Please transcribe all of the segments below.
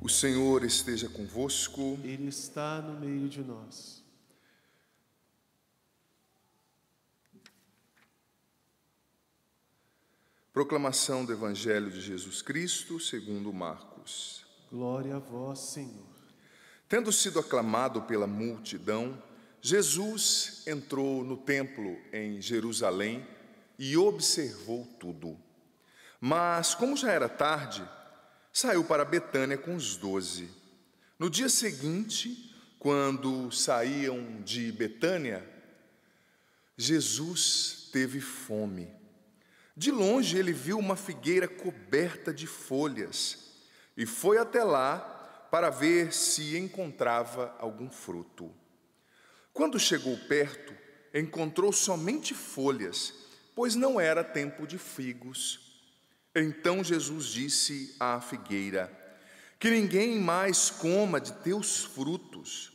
O Senhor esteja convosco. Ele está no meio de nós. Proclamação do Evangelho de Jesus Cristo, segundo Marcos. Glória a vós, Senhor. Tendo sido aclamado pela multidão, Jesus entrou no templo em Jerusalém e observou tudo. Mas, como já era tarde, saiu para Betânia com os doze. No dia seguinte, quando saíam de Betânia, Jesus teve fome. De longe ele viu uma figueira coberta de folhas e foi até lá para ver se encontrava algum fruto. Quando chegou perto, encontrou somente folhas, pois não era tempo de figos. Então Jesus disse à figueira: Que ninguém mais coma de teus frutos.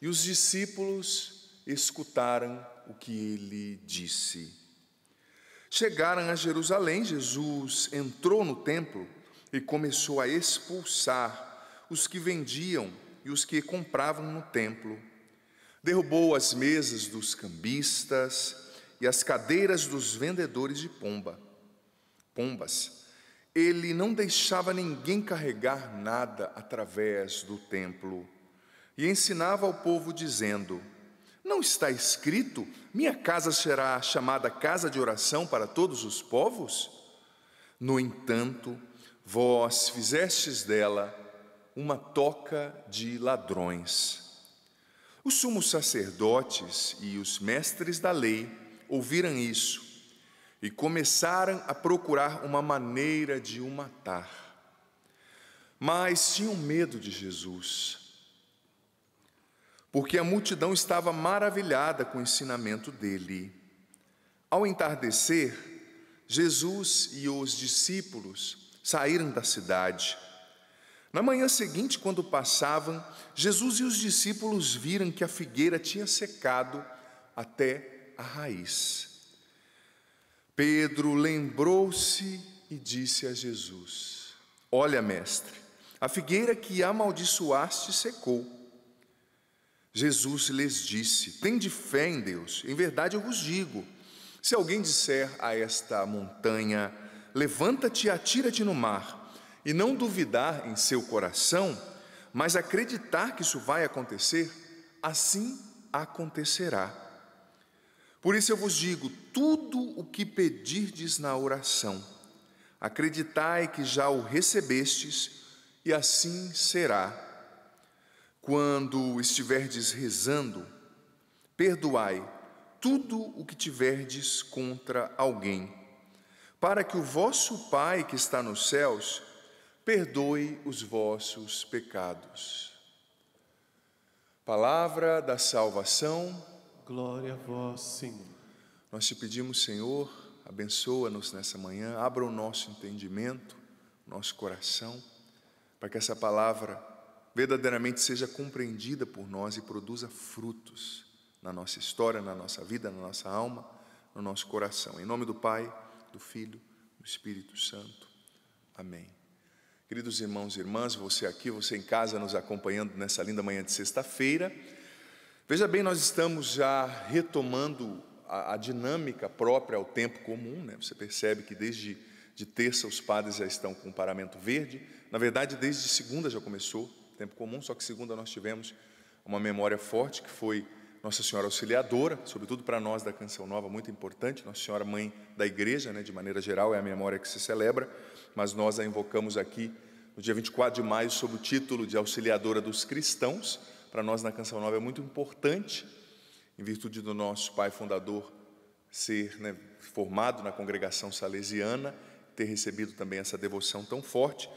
E os discípulos escutaram o que ele disse. Chegaram a Jerusalém, Jesus entrou no templo e começou a expulsar os que vendiam e os que compravam no templo. Derrubou as mesas dos cambistas e as cadeiras dos vendedores de pomba pombas, ele não deixava ninguém carregar nada através do templo e ensinava ao povo, dizendo: Não está escrito, minha casa será chamada casa de oração para todos os povos? No entanto, vós fizestes dela uma toca de ladrões. Os sumos sacerdotes e os mestres da lei ouviram isso e começaram a procurar uma maneira de o matar. Mas tinham medo de Jesus, porque a multidão estava maravilhada com o ensinamento dele. Ao entardecer, Jesus e os discípulos saíram da cidade. Na manhã seguinte, quando passavam, Jesus e os discípulos viram que a figueira tinha secado até a raiz. Pedro lembrou-se e disse a Jesus: Olha, mestre, a figueira que amaldiçoaste secou. Jesus lhes disse: Tende fé em Deus. Em verdade eu vos digo: se alguém disser a esta montanha, levanta-te e atira-te no mar, e não duvidar em seu coração, mas acreditar que isso vai acontecer, assim acontecerá. Por isso eu vos digo: tudo o que pedirdes na oração, acreditai que já o recebestes, e assim será. Quando estiverdes rezando, perdoai tudo o que tiverdes contra alguém, para que o vosso Pai que está nos céus perdoe os vossos pecados. Palavra da salvação. Glória a vós, Senhor. Nós te pedimos, Senhor, abençoa-nos nessa manhã, abra o nosso entendimento, nosso coração, para que essa palavra verdadeiramente seja compreendida por nós e produza frutos na nossa história, na nossa vida, na nossa alma, no nosso coração. Em nome do Pai, do Filho, do Espírito Santo. Amém. Queridos irmãos e irmãs, você aqui, você em casa nos acompanhando nessa linda manhã de sexta-feira, Veja bem, nós estamos já retomando a, a dinâmica própria ao tempo comum. Né? Você percebe que desde de terça os padres já estão com o paramento verde. Na verdade, desde segunda já começou o tempo comum, só que segunda nós tivemos uma memória forte que foi Nossa Senhora Auxiliadora, sobretudo para nós da Canção Nova, muito importante. Nossa Senhora Mãe da Igreja, né? de maneira geral, é a memória que se celebra, mas nós a invocamos aqui no dia 24 de maio sob o título de Auxiliadora dos Cristãos para nós na Canção Nova é muito importante, em virtude do nosso pai fundador ser né, formado na congregação salesiana, ter recebido também essa devoção tão forte.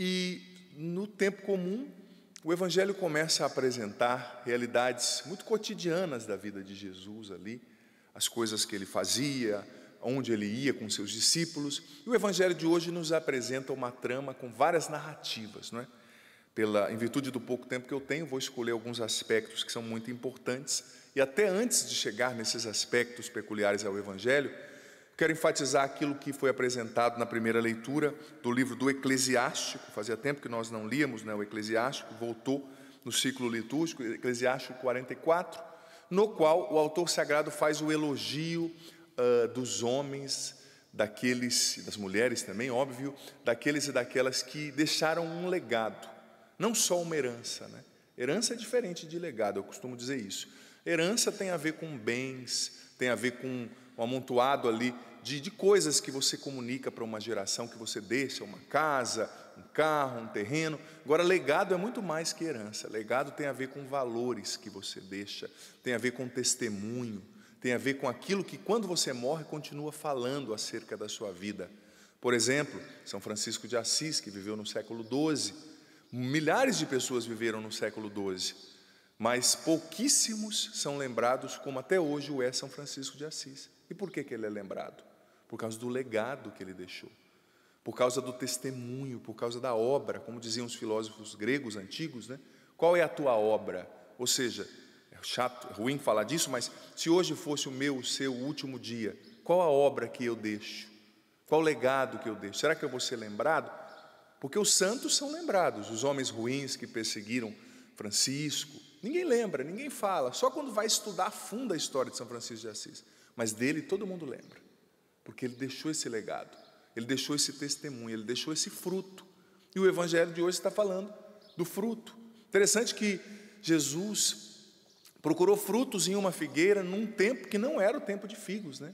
E no tempo comum, o Evangelho começa a apresentar realidades muito cotidianas da vida de Jesus ali, as coisas que ele fazia, onde ele ia com seus discípulos. E o Evangelho de hoje nos apresenta uma trama com várias narrativas, não é? pela, em virtude do pouco tempo que eu tenho, vou escolher alguns aspectos que são muito importantes. E até antes de chegar nesses aspectos peculiares ao Evangelho, quero enfatizar aquilo que foi apresentado na primeira leitura do livro do Eclesiástico. Fazia tempo que nós não líamos né, o Eclesiástico, voltou no ciclo litúrgico, Eclesiástico 44, no qual o autor sagrado faz o elogio uh, dos homens, daqueles, das mulheres também, óbvio, daqueles e daquelas que deixaram um legado não só uma herança. Né? Herança é diferente de legado, eu costumo dizer isso. Herança tem a ver com bens, tem a ver com um amontoado ali de, de coisas que você comunica para uma geração, que você deixa, uma casa, um carro, um terreno. Agora, legado é muito mais que herança. Legado tem a ver com valores que você deixa, tem a ver com testemunho, tem a ver com aquilo que, quando você morre, continua falando acerca da sua vida. Por exemplo, São Francisco de Assis, que viveu no século XII, Milhares de pessoas viveram no século XII, mas pouquíssimos são lembrados como até hoje o é São Francisco de Assis. E por que, que ele é lembrado? Por causa do legado que ele deixou, por causa do testemunho, por causa da obra, como diziam os filósofos gregos antigos, né? Qual é a tua obra? Ou seja, é chato, é ruim falar disso, mas se hoje fosse o meu, o seu último dia, qual a obra que eu deixo? Qual o legado que eu deixo? Será que eu vou ser lembrado? Porque os santos são lembrados, os homens ruins que perseguiram Francisco. Ninguém lembra, ninguém fala, só quando vai estudar a fundo a história de São Francisco de Assis. Mas dele todo mundo lembra, porque ele deixou esse legado, ele deixou esse testemunho, ele deixou esse fruto. E o evangelho de hoje está falando do fruto. Interessante que Jesus procurou frutos em uma figueira num tempo que não era o tempo de figos, né?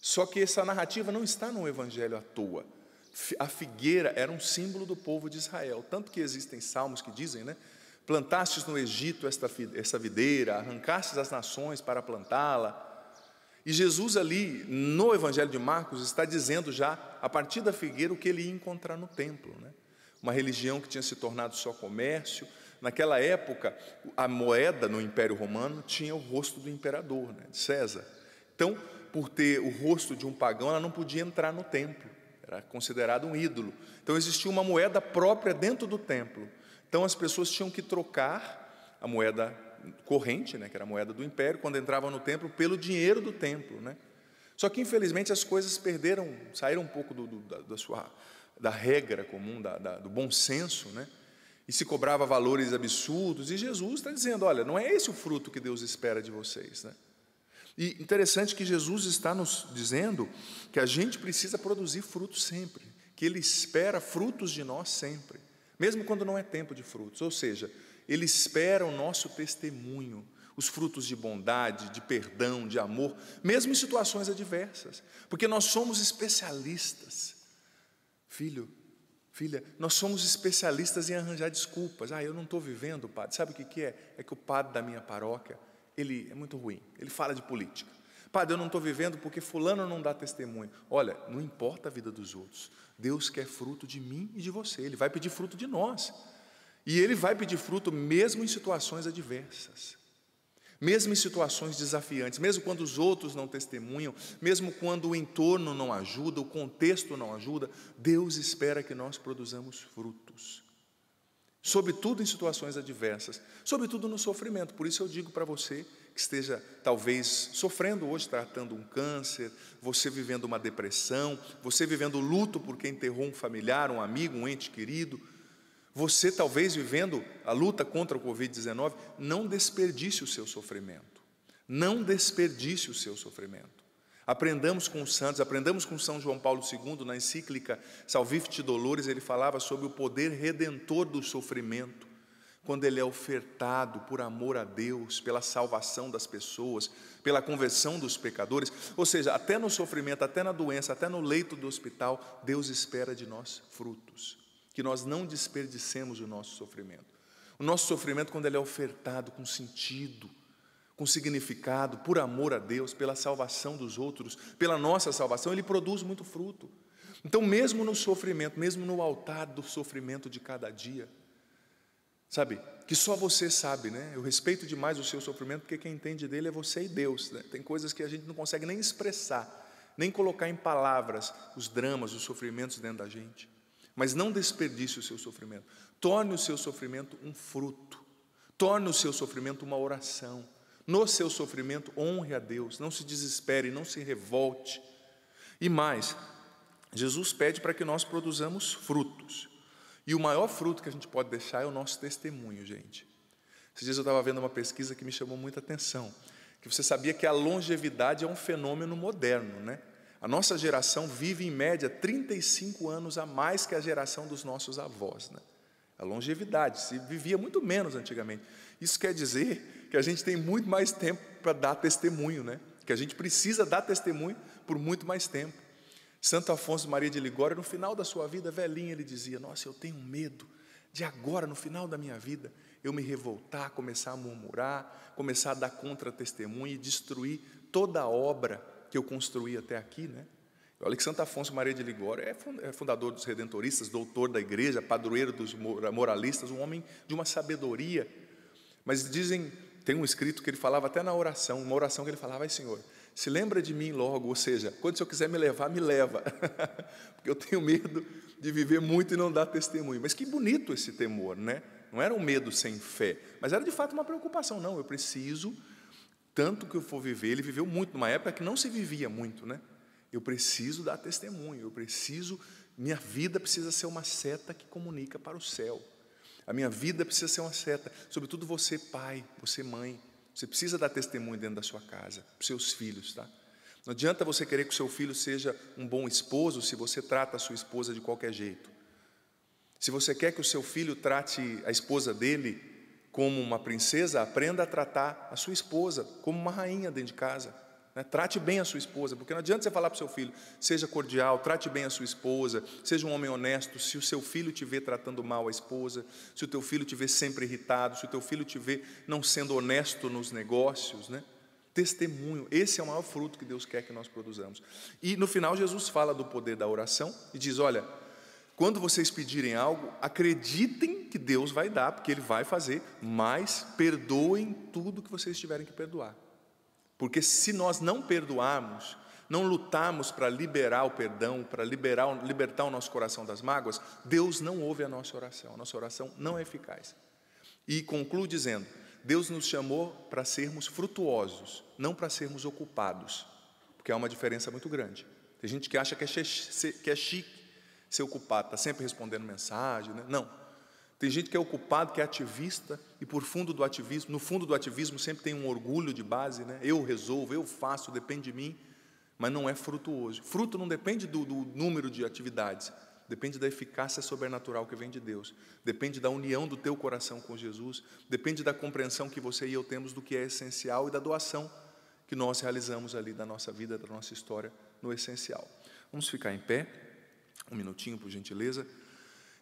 Só que essa narrativa não está no evangelho à toa a figueira era um símbolo do povo de Israel. Tanto que existem salmos que dizem, né? Plantastes no Egito esta, essa videira, arrancastes as nações para plantá-la. E Jesus ali, no Evangelho de Marcos, está dizendo já, a partir da figueira, o que ele ia encontrar no templo. Né? Uma religião que tinha se tornado só comércio. Naquela época, a moeda no Império Romano tinha o rosto do imperador, né? de César. Então, por ter o rosto de um pagão, ela não podia entrar no templo era considerado um ídolo. Então existia uma moeda própria dentro do templo. Então as pessoas tinham que trocar a moeda corrente, né, que era a moeda do império, quando entravam no templo, pelo dinheiro do templo. Né? Só que infelizmente as coisas perderam, saíram um pouco do, do, da, da, sua, da regra comum, da, da, do bom senso, né? e se cobrava valores absurdos. E Jesus está dizendo: olha, não é esse o fruto que Deus espera de vocês. Né? E interessante que Jesus está nos dizendo que a gente precisa produzir frutos sempre, que Ele espera frutos de nós sempre, mesmo quando não é tempo de frutos. Ou seja, Ele espera o nosso testemunho, os frutos de bondade, de perdão, de amor, mesmo em situações adversas, porque nós somos especialistas. Filho, Filha, nós somos especialistas em arranjar desculpas. Ah, eu não estou vivendo, padre. Sabe o que, é? É que o padre da minha paróquia ele é muito ruim, ele fala de política. Padre, eu não estou vivendo porque fulano não dá testemunho. Olha, não importa a vida dos outros. Deus quer fruto de mim e de você. Ele vai pedir fruto de nós. E ele vai pedir fruto mesmo em situações adversas. Mesmo em situações desafiantes, mesmo quando os outros não testemunham, mesmo quando o entorno não ajuda, o contexto não ajuda, Deus espera que nós produzamos frutos sobretudo em situações adversas, sobretudo no sofrimento. Por isso eu digo para você que esteja talvez sofrendo hoje, tratando um câncer, você vivendo uma depressão, você vivendo luto por quem enterrou um familiar, um amigo, um ente querido, você talvez vivendo a luta contra o Covid-19, não desperdice o seu sofrimento. Não desperdice o seu sofrimento. Aprendamos com os santos, aprendamos com São João Paulo II, na encíclica Salvifte Dolores, ele falava sobre o poder redentor do sofrimento, quando ele é ofertado por amor a Deus, pela salvação das pessoas, pela conversão dos pecadores, ou seja, até no sofrimento, até na doença, até no leito do hospital, Deus espera de nós frutos, que nós não desperdicemos o nosso sofrimento. O nosso sofrimento, quando ele é ofertado com sentido, com significado, por amor a Deus, pela salvação dos outros, pela nossa salvação, ele produz muito fruto. Então, mesmo no sofrimento, mesmo no altar do sofrimento de cada dia, sabe, que só você sabe, né? Eu respeito demais o seu sofrimento, porque quem entende dele é você e Deus. Né? Tem coisas que a gente não consegue nem expressar, nem colocar em palavras os dramas, os sofrimentos dentro da gente. Mas não desperdice o seu sofrimento. Torne o seu sofrimento um fruto. Torne o seu sofrimento uma oração no seu sofrimento, honre a Deus, não se desespere, não se revolte. E mais, Jesus pede para que nós produzamos frutos. E o maior fruto que a gente pode deixar é o nosso testemunho, gente. Esses dias eu estava vendo uma pesquisa que me chamou muita atenção, que você sabia que a longevidade é um fenômeno moderno, né? A nossa geração vive em média 35 anos a mais que a geração dos nossos avós, né? A longevidade se vivia muito menos antigamente. Isso quer dizer que a gente tem muito mais tempo para dar testemunho, né? Que a gente precisa dar testemunho por muito mais tempo. Santo Afonso Maria de Ligório, no final da sua vida, velhinho, ele dizia: Nossa, eu tenho medo de agora, no final da minha vida, eu me revoltar, começar a murmurar, começar a dar contra-testemunho e destruir toda a obra que eu construí até aqui, né? Olha que Santo Afonso Maria de Ligório é, é fundador dos Redentoristas, doutor da igreja, padroeiro dos moralistas, um homem de uma sabedoria. Mas dizem tem um escrito que ele falava até na oração, uma oração que ele falava, ai Senhor, se lembra de mim logo, ou seja, quando o Senhor quiser me levar, me leva, porque eu tenho medo de viver muito e não dar testemunho. Mas que bonito esse temor, né? Não era um medo sem fé, mas era de fato uma preocupação. Não, eu preciso, tanto que eu for viver, ele viveu muito, numa época que não se vivia muito, né? Eu preciso dar testemunho, eu preciso, minha vida precisa ser uma seta que comunica para o céu. A minha vida precisa ser uma seta. Sobretudo você, pai, você, mãe. Você precisa dar testemunho dentro da sua casa, para os seus filhos, tá? Não adianta você querer que o seu filho seja um bom esposo se você trata a sua esposa de qualquer jeito. Se você quer que o seu filho trate a esposa dele como uma princesa, aprenda a tratar a sua esposa como uma rainha dentro de casa. Né? Trate bem a sua esposa, porque não adianta você falar para o seu filho, seja cordial, trate bem a sua esposa, seja um homem honesto, se o seu filho te vê tratando mal a esposa, se o teu filho te vê sempre irritado, se o teu filho te vê não sendo honesto nos negócios, né? Testemunho, esse é o maior fruto que Deus quer que nós produzamos. E no final, Jesus fala do poder da oração e diz: Olha, quando vocês pedirem algo, acreditem que Deus vai dar, porque Ele vai fazer, mas perdoem tudo que vocês tiverem que perdoar. Porque se nós não perdoarmos, não lutarmos para liberar o perdão, para liberar, libertar o nosso coração das mágoas, Deus não ouve a nossa oração, a nossa oração não é eficaz. E concluo dizendo: Deus nos chamou para sermos frutuosos, não para sermos ocupados, porque há uma diferença muito grande. Tem gente que acha que é, é chique ser ocupado, está sempre respondendo mensagem, né? não. Tem gente que é ocupado, que é ativista, e por fundo do ativismo, no fundo do ativismo sempre tem um orgulho de base, né? Eu resolvo, eu faço, depende de mim, mas não é fruto hoje. Fruto não depende do, do número de atividades, depende da eficácia sobrenatural que vem de Deus, depende da união do teu coração com Jesus, depende da compreensão que você e eu temos do que é essencial e da doação que nós realizamos ali da nossa vida, da nossa história, no essencial. Vamos ficar em pé, um minutinho, por gentileza.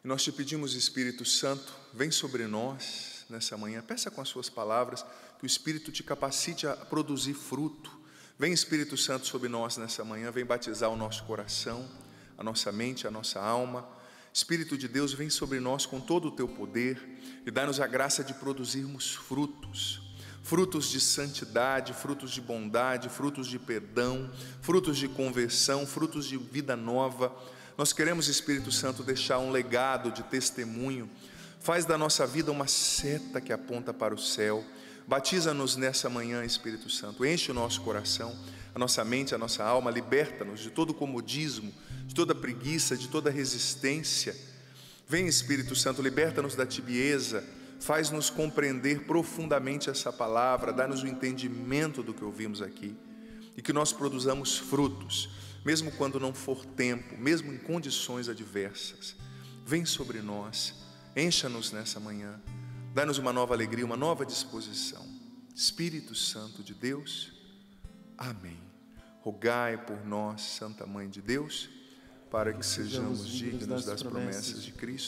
E nós te pedimos, Espírito Santo, vem sobre nós nessa manhã. Peça com as suas palavras que o Espírito te capacite a produzir fruto. Vem, Espírito Santo, sobre nós nessa manhã. Vem batizar o nosso coração, a nossa mente, a nossa alma. Espírito de Deus, vem sobre nós com todo o teu poder e dá-nos a graça de produzirmos frutos frutos de santidade, frutos de bondade, frutos de perdão, frutos de conversão, frutos de vida nova nós queremos, Espírito Santo, deixar um legado de testemunho. Faz da nossa vida uma seta que aponta para o céu. Batiza-nos nessa manhã, Espírito Santo. Enche o nosso coração, a nossa mente, a nossa alma. Liberta-nos de todo comodismo, de toda preguiça, de toda resistência. Vem, Espírito Santo, liberta-nos da tibieza. Faz-nos compreender profundamente essa palavra. Dá-nos o entendimento do que ouvimos aqui. E que nós produzamos frutos mesmo quando não for tempo, mesmo em condições adversas. Vem sobre nós, encha-nos nessa manhã, dá-nos uma nova alegria, uma nova disposição. Espírito Santo de Deus, amém. Rogai por nós, Santa Mãe de Deus, para que sejamos dignos das promessas de Cristo.